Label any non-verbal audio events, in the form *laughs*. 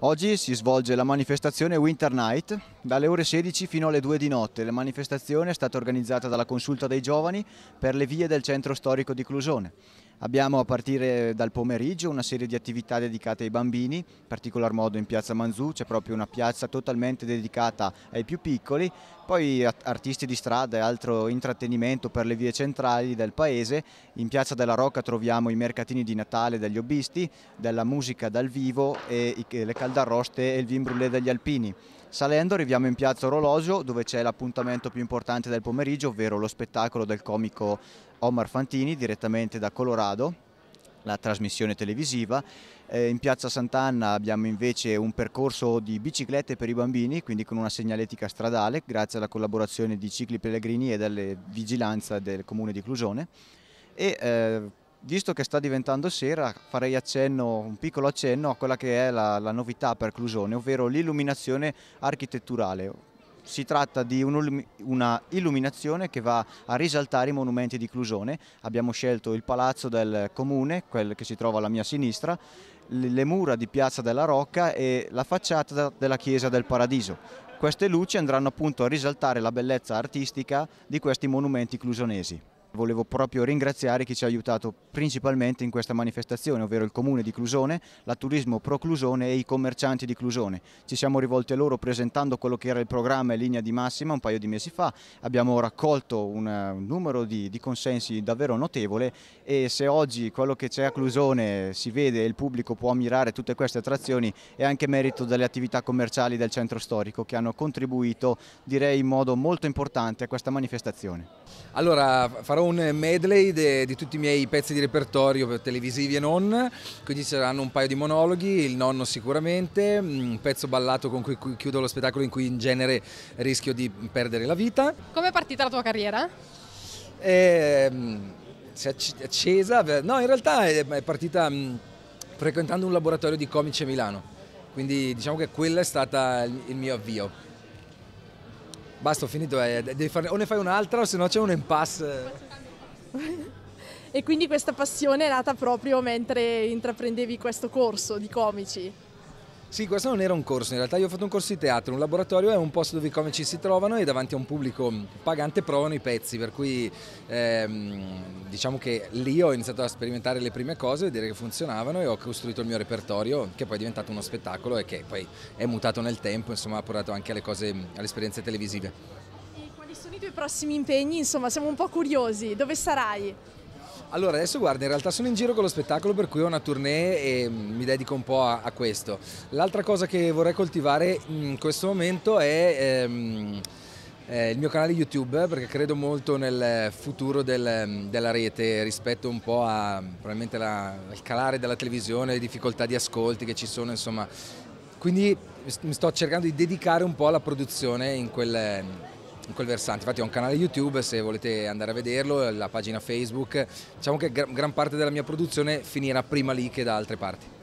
Oggi si svolge la manifestazione Winter Night dalle ore 16 fino alle 2 di notte la manifestazione è stata organizzata dalla Consulta dei Giovani per le vie del centro storico di Clusone. Abbiamo a partire dal pomeriggio una serie di attività dedicate ai bambini, in particolar modo in piazza Manzù c'è proprio una piazza totalmente dedicata ai più piccoli, poi artisti di strada e altro intrattenimento per le vie centrali del paese. In piazza della Rocca troviamo i mercatini di Natale degli hobbisti, della musica dal vivo e le caldarroste e il vin brûlé degli alpini. Salendo arriviamo in piazza Orologio dove c'è l'appuntamento più importante del pomeriggio, ovvero lo spettacolo del comico Omar Fantini direttamente da Colorado, la trasmissione televisiva. Eh, in piazza Sant'Anna abbiamo invece un percorso di biciclette per i bambini, quindi con una segnaletica stradale, grazie alla collaborazione di Cicli Pellegrini e della vigilanza del comune di Clusone. E, eh, Visto che sta diventando sera, farei accenno, un piccolo accenno a quella che è la, la novità per Clusone, ovvero l'illuminazione architetturale. Si tratta di un'illuminazione che va a risaltare i monumenti di Clusone. Abbiamo scelto il palazzo del comune, quel che si trova alla mia sinistra, le mura di Piazza della Rocca e la facciata della Chiesa del Paradiso. Queste luci andranno appunto a risaltare la bellezza artistica di questi monumenti clusonesi. Volevo proprio ringraziare chi ci ha aiutato principalmente in questa manifestazione, ovvero il Comune di Clusone, la Turismo Pro Clusone e i commercianti di Clusone. Ci siamo rivolti a loro presentando quello che era il programma in linea di massima un paio di mesi fa, abbiamo raccolto un, un numero di, di consensi davvero notevole e se oggi quello che c'è a Clusone si vede e il pubblico può ammirare tutte queste attrazioni è anche merito delle attività commerciali del centro storico che hanno contribuito direi in modo molto importante a questa manifestazione. Allora farò un medley de, di tutti i miei pezzi di repertorio televisivi e non, quindi ci saranno un paio di monologhi, il nonno sicuramente, mm, un pezzo ballato con cui chiudo lo spettacolo in cui in genere rischio di perdere la vita. Come è partita la tua carriera? Ehm, si è accesa, no in realtà è partita mm, frequentando un laboratorio di comici a Milano, quindi diciamo che quello è stato il mio avvio. Basta, ho finito, eh, devi farne, o ne fai un'altra o se no c'è un impasse. *laughs* e quindi questa passione è nata proprio mentre intraprendevi questo corso di comici? Sì, questo non era un corso, in realtà io ho fatto un corso di teatro, un laboratorio è un posto dove i comici si trovano e davanti a un pubblico pagante provano i pezzi, per cui ehm, diciamo che lì ho iniziato a sperimentare le prime cose, a vedere che funzionavano e ho costruito il mio repertorio che poi è diventato uno spettacolo e che poi è mutato nel tempo, insomma ha portato anche alle cose, alle esperienze televisive. E quali sono i tuoi prossimi impegni? Insomma siamo un po' curiosi, dove sarai? Allora adesso guarda, in realtà sono in giro con lo spettacolo per cui ho una tournée e mm, mi dedico un po' a, a questo. L'altra cosa che vorrei coltivare mm, in questo momento è... Ehm, eh, il mio canale YouTube perché credo molto nel futuro del, mm, della rete rispetto un po' a probabilmente la, al calare della televisione, le difficoltà di ascolti che ci sono, insomma. Quindi mi sto cercando di dedicare un po' alla produzione in quel, in quel versante. Infatti ho un canale YouTube, se volete andare a vederlo, la pagina Facebook. Diciamo che gran parte della mia produzione finirà prima lì che da altre parti.